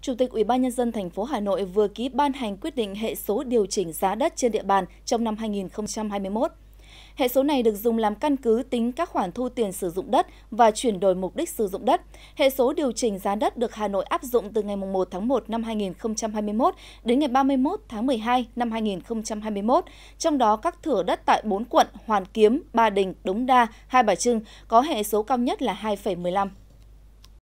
Chủ tịch UBND thành phố Hà Nội vừa ký ban hành quyết định hệ số điều chỉnh giá đất trên địa bàn trong năm 2021. Hệ số này được dùng làm căn cứ tính các khoản thu tiền sử dụng đất và chuyển đổi mục đích sử dụng đất. Hệ số điều chỉnh giá đất được Hà Nội áp dụng từ ngày 1 tháng 1 năm 2021 đến ngày 31 tháng 12 năm 2021, trong đó các thửa đất tại 4 quận Hoàn Kiếm, Ba Đình, Đống Đa, Hai Bà Trưng có hệ số cao nhất là 2,15.